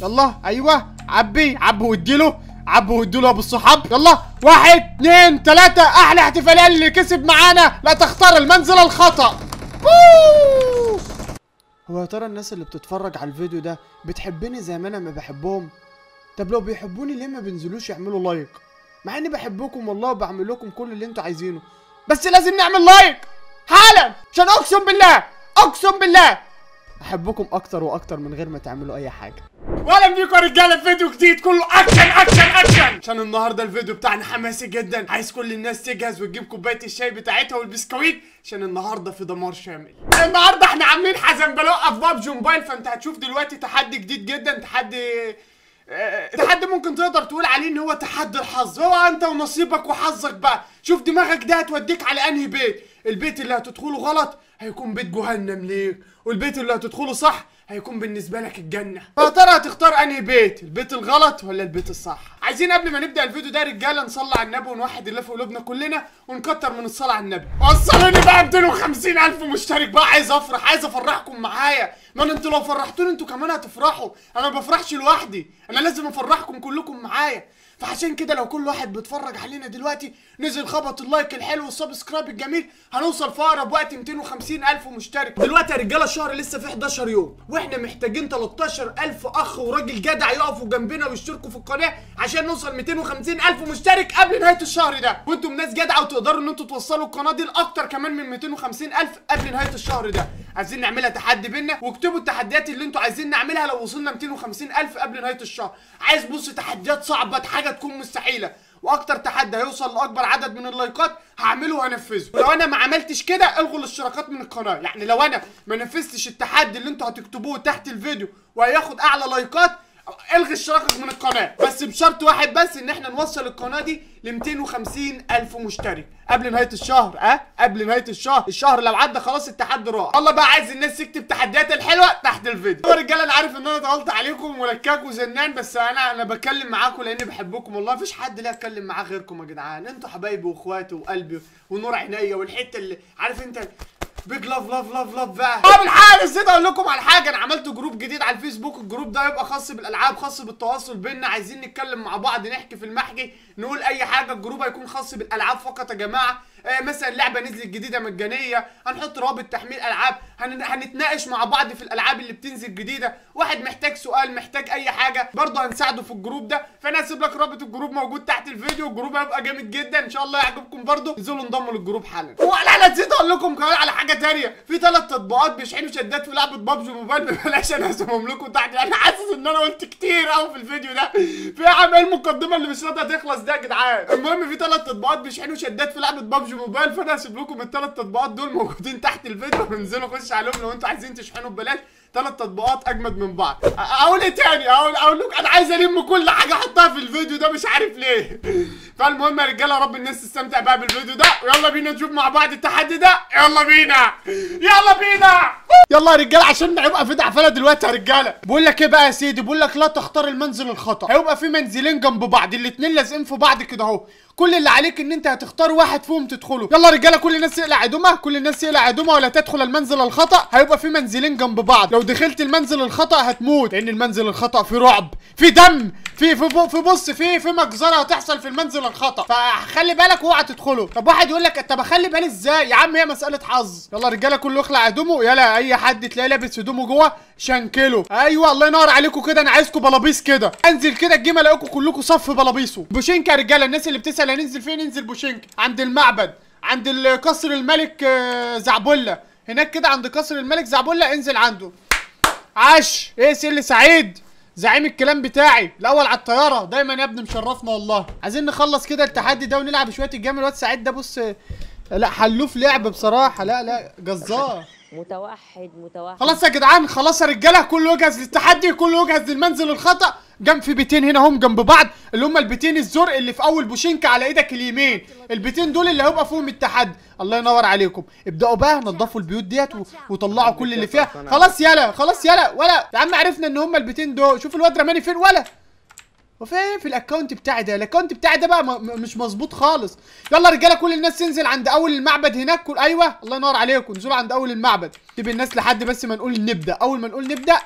يلا ايوه عبي عبي واديله عبي واديله ابو الصحاب يلا واحد اثنين ثلاثة احلى احتفالية اللي كسب معانا لا تختار المنزل الخطأ هو يا ترى الناس اللي بتتفرج على الفيديو ده بتحبني زي ما انا ما بحبهم طب لو بيحبوني ليه ما بينزلوش يعملوا لايك مع اني بحبكم والله وبعمل لكم كل اللي انتوا عايزينه بس لازم نعمل لايك حالا عشان اقسم بالله اقسم بالله احبكم اكتر واكتر من غير ما تعملوا اي حاجه ولا بيكم يا رجاله في فيديو جديد كله اكشن اكشن اكشن عشان النهارده الفيديو بتاعنا حماسي جدا عايز كل الناس تجهز وتجيب كوبايه الشاي بتاعتها والبسكويت عشان النهارده في دمار شامل النهارده احنا عاملين حزنبلوقه في بابجي موبايل فانت هتشوف دلوقتي تحدي جديد جدا تحدي آه، تحدي ممكن تقدر تقول عليه ان هو تحدي الحظ هو انت ونصيبك وحظك بقى شوف دماغك ده هتوديك على انهي بيت البيت اللي هتدخله غلط هيكون بيت جهنم ليك والبيت اللي هتدخله صح هيكون بالنسبة لك الجنة فيا ترى هتختار انهي بيت البيت الغلط ولا البيت الصح عايزين قبل ما نبدأ الفيديو ده رجالة نصلي على النبي ونوحد الله في قلوبنا كلنا ونكتر من الصلاة على النبي وصلوني بقى 250 ألف مشترك بقى عايز أفرح عايز أفرحكم معايا ما انتوا لو فرحتوني انتوا كمان هتفرحوا انا ما بفرحش لوحدي انا لازم افرحكم كلكم معايا فعشان كده لو كل واحد بيتفرج علينا دلوقتي نزل خبط اللايك الحلو والسبسكرايب الجميل هنوصل في اقرب وقت 250 الف مشترك دلوقتي يا رجاله الشهر لسه في 11 يوم واحنا محتاجين 13 الف اخ وراجل جدع يقفوا جنبنا ويشتركوا في القناه عشان نوصل 250 الف مشترك قبل نهايه الشهر ده وانتم ناس جدعه وتقدروا ان انتم توصلوا القناه دي لاكتر كمان من 250 الف قبل نهايه الشهر ده عايزين نعملها تحدي بينا واكتبوا التحديات اللي انتم عايزين نعملها لو وصلنا 250 الف قبل نهايه الشهر عايز بص تحديات صعبه حاجه حاجه تكون مستحيله واكتر تحدي هيوصل لاكبر عدد من اللايكات هعمله وهنفذه لو انا ما عملتش كده الغوا الاشتراكات من القناه يعني لو انا ما نفذتش التحدي اللي انتوا هتكتبوه تحت الفيديو وهياخد اعلى لايكات الغي اشتراكك من القناه بس بشرط واحد بس ان احنا نوصل القناه دي ل 250 الف مشترك قبل نهايه الشهر ها أه؟ قبل نهايه الشهر الشهر لو عدى خلاص التحدي راح الله بقى عايز الناس تكتب تحديات الحلوه تحت الفيديو يا رجاله انا عارف ان انا طولت عليكم ولكاك وزنان بس انا انا بتكلم معاكم لاني بحبكم والله مفيش حد ليه اتكلم معاه غيركم يا جدعان انتوا حبايبي واخواتي وقلبي ونور عينيا والحته اللي عارف انت بيج لاف لاف لاف لاف بقى طب الحال نسيت اقول لكم على حاجه انا عملت جروب جديد على الفيسبوك الجروب ده هيبقى خاص بالالعاب خاص بالتواصل بيننا عايزين نتكلم مع بعض نحكي في المحكي نقول اي حاجه الجروب هيكون خاص بالالعاب فقط يا جماعه آه، مثلا لعبه نزلت جديده مجانيه هنحط رابط تحميل العاب هنتناقش مع بعض في الالعاب اللي بتنزل جديده واحد محتاج سؤال محتاج اي حاجه برضه هنساعده في الجروب ده فانا هسيب لك رابط الجروب موجود تحت الفيديو الجروب هيبقى جامد جدا ان شاء الله يعجبكم برضه انزلوا انضموا للجروب حالا ولا أنا نسيت اقول لكم كمان على حاجه ثانيه في ثلاث تطبيقات بيشحنوا شدات في لعبه ببجي موبايل ببلاش انا هسيبهم لكم تحت انا حاسس ان انا قلت كتير قوي في الفيديو ده في عم المقدمه اللي مش راضيه تخلص ده يا جدعان المهم في ثلاث تطبيقات بيشحنوا شدات في لعبه ببجي موبايل فانا هسيب لكم الثلاث تطبيقات دول موجودين تحت الفيديو انزلوا خش عليهم لو انتوا عايزين تشحنوا ببلاش ثلاث تطبيقات اجمد من بعض اقول ايه تاني اقول اقول لكم انا عايز الم كل حاجه احطها في الفيديو ده مش عارف ليه فالمهم يا رجاله يا رب الناس تستمتع بقى بالفيديو ده ويلا بينا نشوف مع بعض التحدي ده يلا بينا يلا بينا يلا يا رجاله عشان هيبقى في دعفله دلوقتي يا رجاله بقول لك ايه بقى يا سيدي بقول لك لا تختار المنزل الخطا هيبقى في منزلين جنب بعض الاثنين لازقين في بعض كده اهو كل اللي عليك ان انت هتختار واحد فيهم تدخله يلا يا رجاله كل الناس يقلع هدومها كل الناس يقلع هدومها ولا تدخل المنزل الخطا هيبقى في منزلين جنب بعض لو دخلت المنزل الخطأ هتموت لأن المنزل الخطأ فيه رعب فيه دم في في في بص في في مجزره هتحصل في المنزل الخطا فخلي بالك اوعى تدخله طب واحد يقول لك طب اخلي بالي ازاي يا عم هي مساله حظ يلا رجاله كله يخلع هدومه يلا اي حد تلاقيه لابس هدومه جوه شنكله ايوه الله ينور عليكم كده انا عايزكم بلابيص كده انزل كده الجيم الاقيكم كلكم صف بلابيصه بوشينكا يا رجاله الناس اللي بتسال هننزل فين ننزل بوشينكا عند المعبد عند قصر الملك آه، زعبله هناك كده عند قصر الملك زعبله انزل عنده عاش ايه سيلي سعيد زعيم الكلام بتاعي الاول على الطياره دايما يا ابني مشرفنا والله عايزين نخلص كده التحدي ده ونلعب شويه الجامل الواد سعيد ده بص لا حلوف لعب بصراحه لا لا جزار متوحد متوحد خلاص يا جدعان خلاص يا رجاله كله يجهز للتحدي كله يجهز للمنزل الخطا جنب في بيتين هنا هم جنب بعض اللي هم البيتين الزرق اللي في اول بوشينك على ايدك اليمين البيتين دول اللي هيبقى فيهم التحدي الله ينور عليكم ابداوا بقى نضفوا البيوت ديت وطلعوا كل اللي فيها خلاص يلا خلاص يلا ولا يا عم عرفنا ان هم البيتين دول شوف الواد رماني فين ولا وفين في الاكونت بتاعي ده الاكونت بتاعي ده بقى مش مظبوط خالص يلا رجاله كل الناس تنزل عند اول المعبد هناك كل ايوه الله ينور عليكم انزلوا عند اول المعبد تبقى الناس لحد بس ما نقول نبدا اول ما نقول نبدا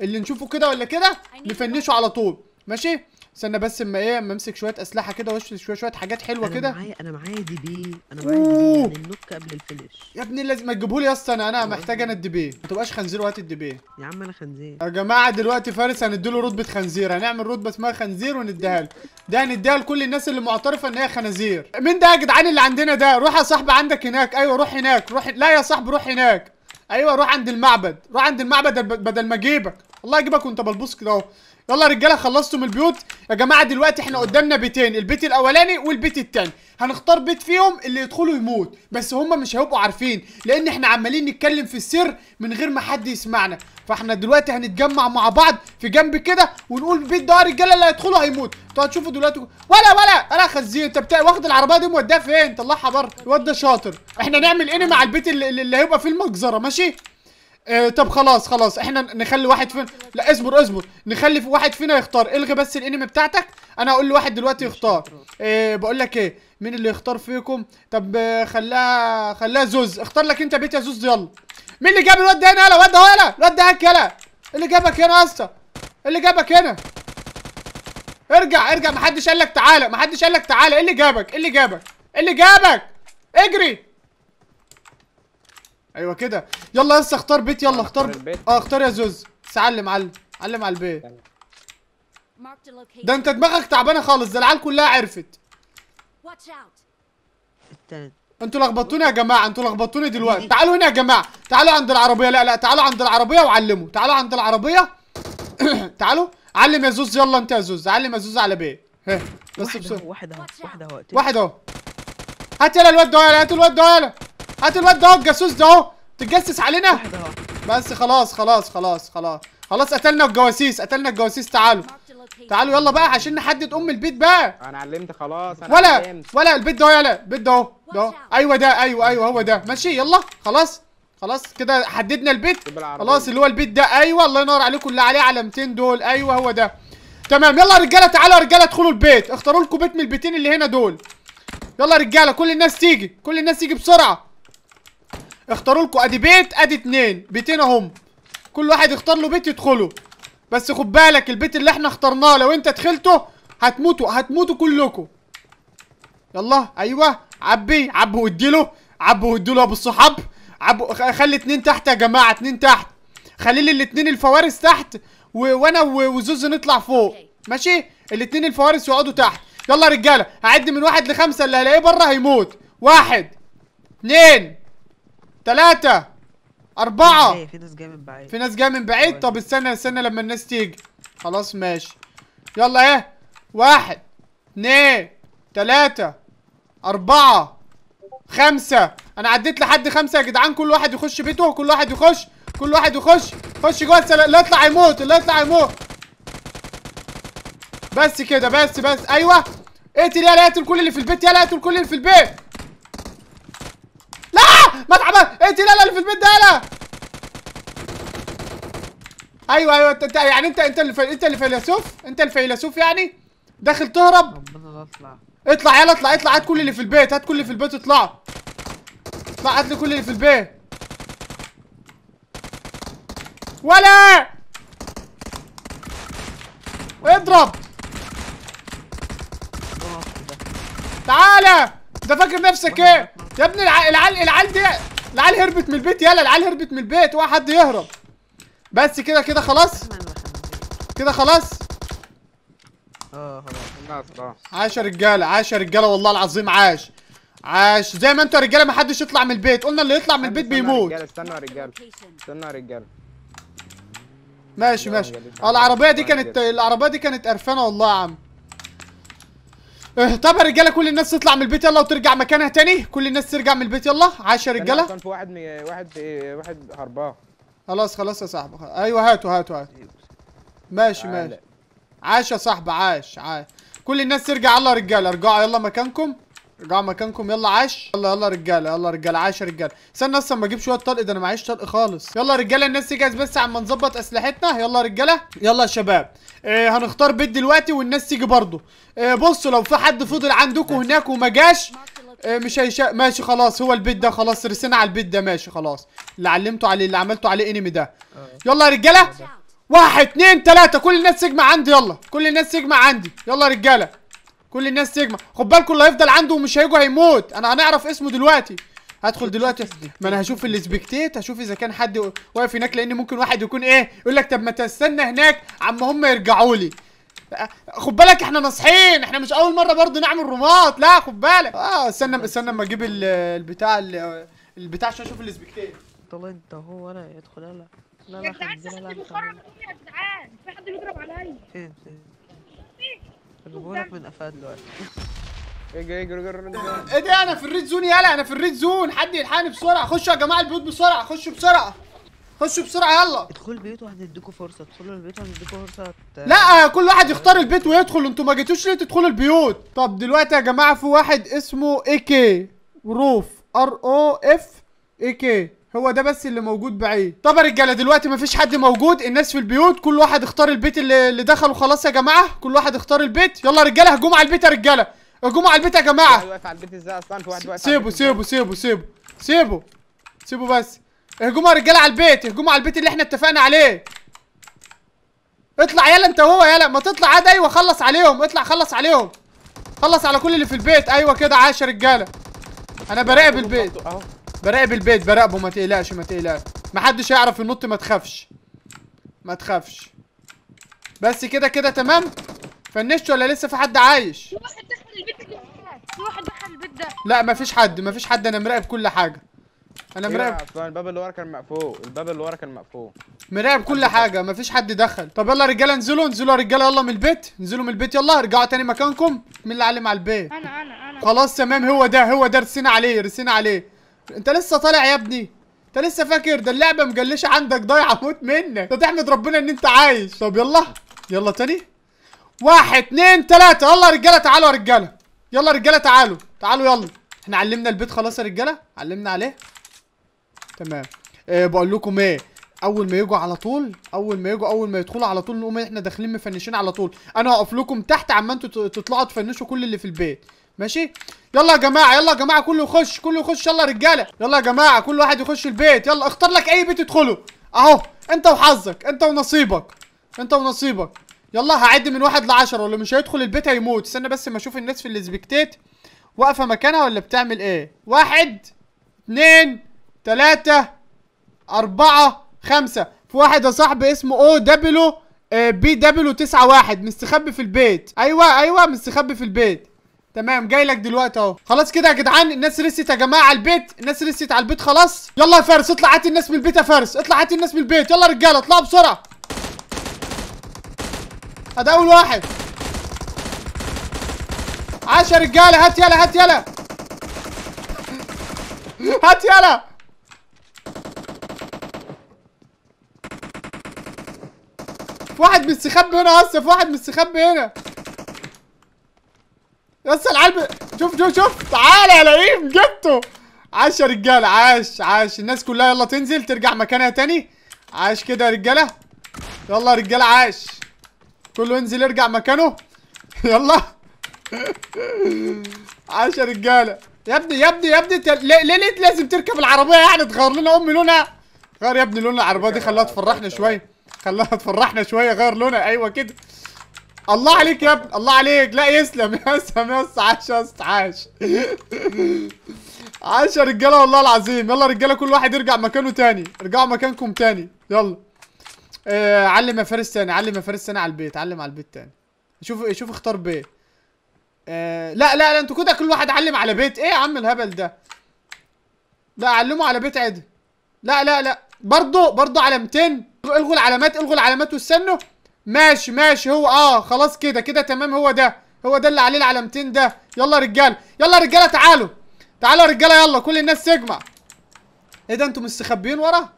اللي نشوفه كده ولا كده نفنشه على طول ماشي استنى بس اما ايه اما امسك شويه اسلحه كده واشوف شويه شويه حاجات حلوه كده انا معايا انا معايا دي بي انا معايا دي بي يعني النوك قبل الفينش يا ابني لازم ما لي يا اسطى انا انا محتاج انا الدي بي ما تبقاش خنزير وهات الدي بي يا عم انا خنزير يا جماعه دلوقتي فارس هنديله رتبه خنزير هنعمل رتبه اسمها خنزير ونديها له ده هنديها لكل الناس اللي معترفه ان هي خنازير مين ده يا جدعان اللي عندنا ده روح يا صاحبي عندك هناك ايوه روح هناك روح لا يا صاحبي روح هناك ايوه روح عند المعبد روح عند المعبد بدل ما اجيبك الله يجيبك وانت بلبوص كده اهو يلا يا رجاله خلصتوا من البيوت يا جماعه دلوقتي احنا قدامنا بيتين البيت الاولاني والبيت الثاني هنختار بيت فيهم اللي يدخلوا يموت بس هم مش هيبقوا عارفين لان احنا عمالين نتكلم في السر من غير ما حد يسمعنا فاحنا دلوقتي هنتجمع مع بعض في جنب كده ونقول البيت ده يا رجاله اللي هيدخلوا هيموت انتوا هتشوفوا دلوقتي ولا ولا انا خزين انت بتاع واخد العربيه دي موديها فين طلعها بره الواد ده شاطر احنا نعمل ايه مع البيت اللي, اللي هيبقى فيه المجزره ماشي آه طب خلاص خلاص احنا نخلي واحد فينا لا اصبر اصبر نخلي في واحد فينا يختار الغي بس الانمي بتاعتك انا هقول لواحد دلوقتي يختار آه بقول لك ايه مين اللي يختار فيكم طب آه خلاها خلاها زوز اختار لك انت بيت يا زوز يلا مين اللي جاب الواد ده هنا يلا الواد ده يلا الواد ده هك يلا اللي جابك هنا يا اسطى اللي جابك هنا ارجع ارجع محدش قال لك تعالى محدش قال لك تعالى ايه اللي جابك ايه اللي جابك ايه اللي جابك اجري ايوه كده يلا لسه اختار بيت يلا اختار اه اختار يا زوز بس علم علم علم على البيت ده انت دماغك تعبانه خالص ده العيال كلها عرفت انتوا لخبطتوني يا جماعه انتوا لخبطتوني دلوقتي تعالوا هنا يا جماعه تعالوا عند العربيه لا لا تعالوا عند العربيه وعلموا تعالوا عند العربيه تعالوا علم يا زوز يلا انت يا زوز علم يا زوز على بيه بس بسرعه واحد اهو واحد اهو واحد اهو هات يلا الواد ده يلا هات الواد ده يلا هات الواد ده الجاسوس ده اهو تتجسس علينا بس خلاص خلاص خلاص خلاص خلاص قتلنا الجواسيس قتلنا الجواسيس تعالوا تعالوا يلا بقى عشان نحدد ام البيت بقى انا علمت خلاص انا ولا علمت. ولا البيت ده يلا البيت ده ده ايوه ده ايوه ايوه هو ده ماشي يلا خلاص خلاص كده حددنا البيت خلاص اللي هو البيت ده ايوه الله ينور عليكم اللي عليه علامتين دول ايوه هو ده تمام يلا يا رجاله تعالوا يا رجاله ادخلوا البيت اختاروا لكم بيت من البيتين اللي هنا دول يلا يا رجاله كل الناس تيجي كل الناس تيجي بسرعه اختاروا لكم ادي بيت ادي اتنين بيتين اهم كل واحد يختار له بيت يدخله بس خد بالك البيت اللي احنا اخترناه لو انت دخلته هتموتوا هتموتوا كلكم يلا ايوه عبي عبي واديله عبي واديله ابو الصحاب عبي خلي اتنين تحت يا جماعه اتنين تحت خلي لي الاتنين الفوارس تحت و... وانا و... وزوز نطلع فوق ماشي الاتنين الفوارس يقعدوا تحت يلا يا رجاله هعد من واحد لخمسه اللي هلاقيه بره هيموت واحد اتنين ثلاثة أربعة إيه، في ناس جاية من بعيد في ناس جاية من بعيد طب استنى استنى لما الناس تيجي خلاص ماشي يلا ايه واحد اتنين تلاتة أربعة خمسة أنا عديت لحد خمسة يا جدعان كل واحد يخش بيته كل واحد يخش كل واحد يخش خش جوه السلا اللي يطلع يموت اللي يطلع يموت بس كده بس بس أيوه اقتل يلا اقتل كل اللي في البيت يلا اقتل كل اللي في البيت مطعم انت لا لا اللي في البيت ده انا ايوه ايوه انت يعني انت انت اللي انت اللي فيلسوف انت الفيلسوف يعني داخل تهرب اطلع اطلع يلا اطلع اطلع هات كل اللي في البيت هات كل اللي في البيت اطلعوا اطلع هات لي كل اللي في البيت ولا اضرب تعالى انت فاكر نفسك ايه يا ابني العيال العيال العيال دي العيال هربت من البيت يلا العيال هربت من البيت واحد حد يهرب بس كده كده خلاص كده خلاص اه خلاص خلاص عاش يا رجاله عاش يا رجاله والله العظيم عاش عاش زي ما انتوا يا رجاله ما حدش يطلع من البيت قلنا اللي يطلع من البيت بيموت استنوا يا رجاله استنوا يا رجاله ماشي ماشي العربيه دي كانت العربيه دي كانت قرفانه والله يا عم اه طب يا رجاله كل الناس تطلع من البيت يلا وترجع مكانها تاني كل الناس ترجع من البيت يلا عاش يا رجاله كان في واحد واحد واحد هرباه خلاص خلاص يا صاحبي ايوه هاتوا هاتوا هاتوا طيب. ماشي ماشي عاش يا صاحبي عاش عاش كل الناس ترجع يلا يا رجاله ارجعوا يلا مكانكم رجعوا مكانكم يلا عاش يلا يلا رجاله يلا رجاله عاش يا رجاله استنى اصلا ما اجيب شويه طلق ده انا معيش طلق خالص يلا رجاله الناس تجهز بس عم نظبط اسلحتنا يلا رجاله يلا يا شباب إيه هنختار بيت دلوقتي والناس تيجي برضه إيه بصوا لو في حد فضل عندكم هناك وما جاش إيه مش هيشا ماشي خلاص هو البيت ده خلاص رسينا على البيت ده ماشي خلاص اللي علمته عليه اللي عملته عليه انمي ده يلا يا رجاله واحد اثنين ثلاثه كل الناس تجمع عندي يلا كل الناس تجمع عندي يلا يا رجاله كل الناس سيجما خد بالكم اللي هيفضل عنده ومش هيجوا هيموت انا هنعرف اسمه دلوقتي هدخل دلوقتي ما انا هشوف السبكتيت هشوف اذا كان حد واقف هناك لان ممكن واحد يكون ايه يقول لك طب ما تستنى هناك عما هم يرجعوا لي خد بالك احنا ناصحين احنا مش اول مره برضو نعمل رماط لا خد بالك اه استنى استنى اما اجيب البتاع البتاع عشان اشوف السبكتيت طب انت هو ولا يدخل انا لا لا يا جدعان في حد بيضرب عليا لا لا جابولك من قفاه دلوقتي اجري اجري اجري ايه ده انا في الريد زون يلا انا في الريد زون حد يلحقني بسرعه خشوا يا جماعه البيوت بسرعه خشوا بسرعه خشوا بسرعه يلا ادخلوا البيوت وهنديكوا فرصه ادخلوا البيوت وهنديكوا فرصه لا كل واحد يختار البيت ويدخل انتوا ما جيتوش ليه تدخلوا البيوت طب دلوقتي يا جماعه في واحد اسمه اي كي روف ار او اف اي كي هو ده بس اللي موجود بعيد طب يا رجاله دلوقتي مفيش حد موجود الناس في البيوت كل واحد اختار البيت اللي, اللي دخله خلاص يا جماعه كل واحد اختار البيت يلا يا رجاله هجوم على البيت يا رجاله هجوم على البيت يا جماعه واقف على البيت ازاي اصلا في واحد واقف سيبه سيبه سيبه سيبه سيبه سيبه بس اهجموا يا رجاله على البيت اهجموا على البيت اللي احنا اتفقنا عليه اطلع يلا انت هو يلا ما تطلع عاد ايوه خلص عليهم اطلع خلص عليهم خلص على كل اللي في البيت ايوه كده عاش يا رجاله انا براقب البيت براقب البيت براقبه ما تقلقش ما تقلقش محدش يعرف ينط ما تخافش ما تخافش بس كده كده تمام فنشت ولا لسه في حد عايش في واحد دخل البيت ده في واحد دخل البيت ده لا مفيش حد مفيش حد انا مراقب كل حاجه انا إيه مراقب إيه الباب اللي ورا كان مقفول الباب اللي ورا كان مقفول مراقب كل حاجه مفيش حد دخل طب يلا رجاله انزلوا انزلوا يا رجاله يلا من البيت انزلوا من البيت يلا ارجعوا تاني مكانكم مين اللي علم على البيت انا انا انا خلاص تمام هو ده هو ده رسينا عليه رسينا عليه انت لسه طالع يا ابني انت لسه فاكر ده اللعبه مجلشه عندك ضايعه موت منك طب تحمد ربنا ان انت عايش طب يلا يلا تاني واحد اتنين تلاته يلا يا رجاله تعالوا يا رجاله يلا يا رجاله تعالوا تعالوا يلا احنا علمنا البيت خلاص يا رجاله علمنا عليه تمام اه بقول لكم ايه اول ما يجوا على طول اول ما يجوا اول ما يدخلوا على طول نقوم احنا داخلين مفنشين على طول انا هقف لكم تحت عما انتوا تطلعوا تفنشوا كل اللي في البيت ماشي يلا يا جماعه يلا يا جماعه كله يخش كله يخش يلا رجاله يلا يا جماعه كل واحد يخش البيت يلا اختار لك اي بيت تدخله اهو انت وحظك انت ونصيبك انت ونصيبك يلا هعد من واحد لعشرة واللي مش هيدخل البيت هيموت استنى بس ما اشوف الناس في الاسبكتيت واقفه مكانها ولا بتعمل ايه واحد اتنين تلاتة اربعة خمسة في واحد يا صاحبي اسمه او دبليو بي دبليو تسعة واحد مستخبي في البيت ايوه ايوه مستخبي في البيت تمام جاي لك دلوقتي اهو خلاص كده يا جدعان الناس رست يا جماعه على البيت الناس رست على البيت خلاص يلا يا فارس اطلع هات الناس من البيت يا فارس اطلع هات الناس من البيت يلا رجاله اطلعوا بسرعه ده اول واحد عاش يا رجاله هات يلا هات يلا هات يلا واحد مستخبي هنا اصلا في واحد مستخبي هنا بس العلب شوف شوف شوف تعالى يا لئيم جبته عاش يا رجاله عاش عاش الناس كلها يلا تنزل ترجع مكانها تاني عاش كده يا رجاله يلا يا رجاله عاش كله ينزل يرجع مكانه يلا عاش يا رجاله يا ابني يا ابني يا ابني ليه ليه لازم تركب العربيه يعني تغير لنا امي لونها غير يا ابني لون العربيه دي خلاها تفرحنا شويه خلاها تفرحنا شويه غير لونها ايوه كده الله عليك يا ابني الله عليك لا يسلم يا اسلم يا اسطى عاش يا اسطى عاش عاش يا رجاله والله العظيم يلا رجاله كل واحد يرجع مكانه تاني ارجعوا مكانكم تاني يلا آه علم يا فارس تاني علم يا فارس تاني على البيت علم على البيت تاني شوف شوف اختار بيت آه لا لا لا انتوا كده كل واحد علم على بيت ايه يا عم الهبل ده لا علموا على بيت عدل لا لا لا برضه برضه على 200 الغوا العلامات الغوا العلامات واستنوا ماشي ماشي هو اه خلاص كده كده تمام هو ده هو ده اللي عليه العلامتين ده يلا يا رجاله يلا يا رجاله تعالوا تعالوا يا رجاله يلا كل الناس تجمع ايه ده انتوا مستخبيين ورا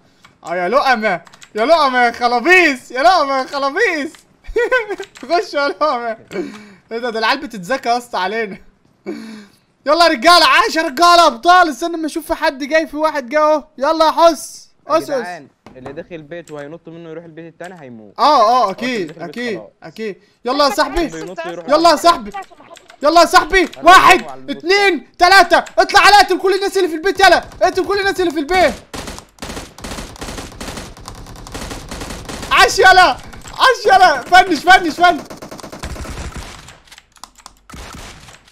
اه يا لقمه يا لقمه يا خلابيص يا لقمه يا خلابيص خش يا لقمه ايه ده ده العيال بتتذاكى يا اسطى علينا يلا يا رجاله عاش يا رجاله ابطال استنى اما اشوف في حد جاي في واحد جه اهو يلا يا حس اسس اللي داخل البيت وهينط منه يروح البيت الثاني هيموت اه اه اكيد اكيد اكيد يلا يا صاحبي يلا يا صاحبي يلا يا صاحبي واحد اثنين ثلاثة اطلع على اقتل كل الناس اللي في البيت يلا اقتل كل الناس اللي في البيت عاش يلا عاش يلا فنش فنش فنش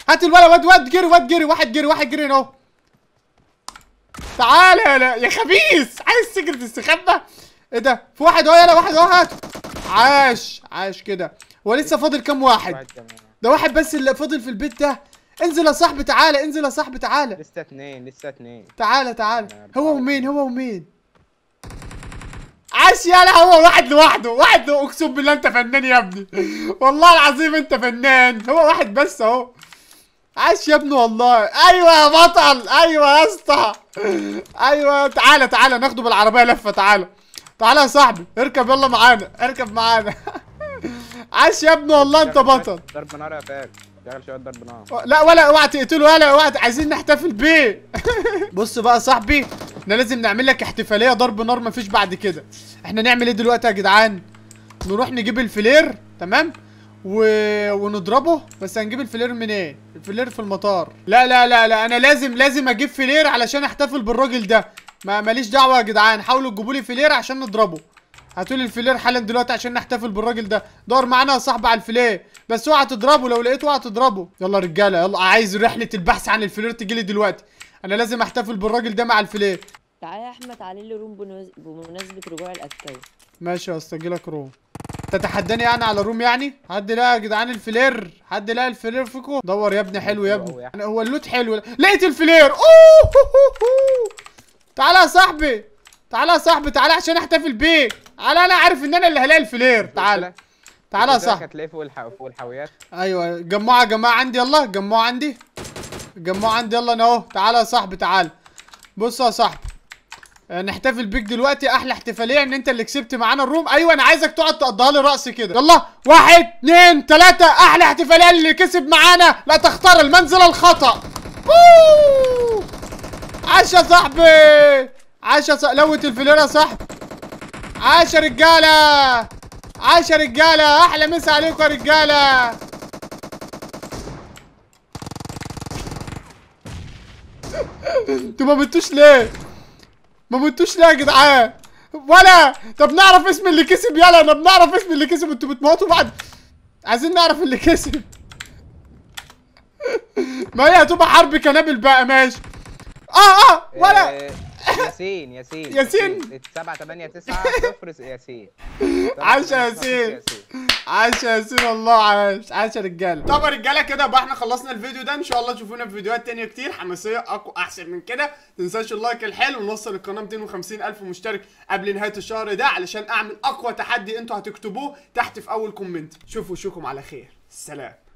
هات الولد واد واد جري واد جري واحد جري واحد جري اهو تعالى يا لا يا خبيث عايز سكرة استخبى ايه ده في واحد اهو يلا واحد اهو عاش عاش كده هو لسه فاضل كام واحد ده واحد بس اللي فاضل في البيت ده انزل يا صاحبي تعالى انزل يا صاحبي تعالى لسه اتنين لسه اتنين تعالى تعالى هو ومين هو ومين عاش يالا هو واحد لوحده واحد اقسم بالله انت فنان يا ابني والله العظيم انت فنان هو واحد بس اهو عاش يا ابني والله ايوه يا بطل ايوه يا اسطى ايوه تعالى تعالى ناخده بالعربيه لفه تعالى تعالى يا صاحبي اركب يلا معانا اركب معانا عاش يا ابني والله انت بطل ضرب نار يا فاك شويه ضرب نار لا ولا اوعى تقتله ولا اوعى عايزين نحتفل بيه بص بقى يا صاحبي احنا لازم نعمل لك احتفاليه ضرب نار مفيش بعد كده احنا نعمل ايه دلوقتي يا جدعان نروح نجيب الفلير تمام و... ونضربه بس هنجيب الفلير منين إيه؟ الفلير في المطار لا لا لا لا انا لازم لازم اجيب فلير علشان احتفل بالراجل ده ما ماليش دعوه يا جدعان حاولوا تجيبوا لي فلير عشان نضربه هاتوا لي الفلير حالا دلوقتي عشان نحتفل بالراجل ده دور معانا يا صاحبي على الفلير بس اوعى تضربه لو لقيته اوعى تضربه يلا رجاله يلا عايز رحله البحث عن الفلير تجي لي دلوقتي انا لازم احتفل بالراجل ده مع الفلير تعالى يا احمد تعالي لي روم بمناسبه رجوع الاكاونت ماشي هستجيلك روم تتحداني انا يعني على روم يعني حد لا يا جدعان الفلير حد لا الفلير فيكم دور يا ابني حلو يا ابني يعني هو اللوت حلو لقيت الفلير اوه تعالى يا صاحبي تعالى يا صاحبي تعالى عشان احتفل بيك تعالى انا عارف ان انا اللي هلاقي الفلير تعالى تعالى يا صاحبي هتلاقيه فوق الحاويات ايوه جمعوا يا جماعه عندي يلا جمعوا عندي جمعوا عندي يلا انا اهو تعالى يا صاحبي تعالى بص يا صاحبي آه، نحتفل بيك دلوقتي احلى احتفاليه ان انت اللي كسبت معانا الروم ايوه انا عايزك تقعد تقضيها لي رقص كده يلا واحد اثنين ثلاثة احلى احتفاليه اللي كسب معانا لا تختار المنزل الخطا عاش يا صاحبي عاش يا لوت الفليره يا صاحبي عاش يا رجاله عاش يا رجاله احلى مسا عليكم يا رجاله انتوا ما بتوش ليه ما متوش ليه يا جدعان ولا طب نعرف اسم اللي كسب يلا انا بنعرف اسم اللي كسب انتوا بتموتوا بعد عايزين نعرف اللي كسب ما هي هتبقى حرب كنابل بقى ماشي اه اه ولا إيه. ياسين ياسين ياسين 7 8 9 0 ياسين عاش يا ياسين عاش يا ياسين والله عاش عاش يا رجاله طب يا رجاله كده بقى احنا خلصنا الفيديو ده ان شاء الله تشوفونا في فيديوهات تانية كتير حماسيه اقوى احسن من كده تنساش اللايك الحلو ونوصل القناه 250 الف مشترك قبل نهايه الشهر ده علشان اعمل اقوى تحدي انتوا هتكتبوه تحت في اول كومنت شوفوا وشكم على خير سلام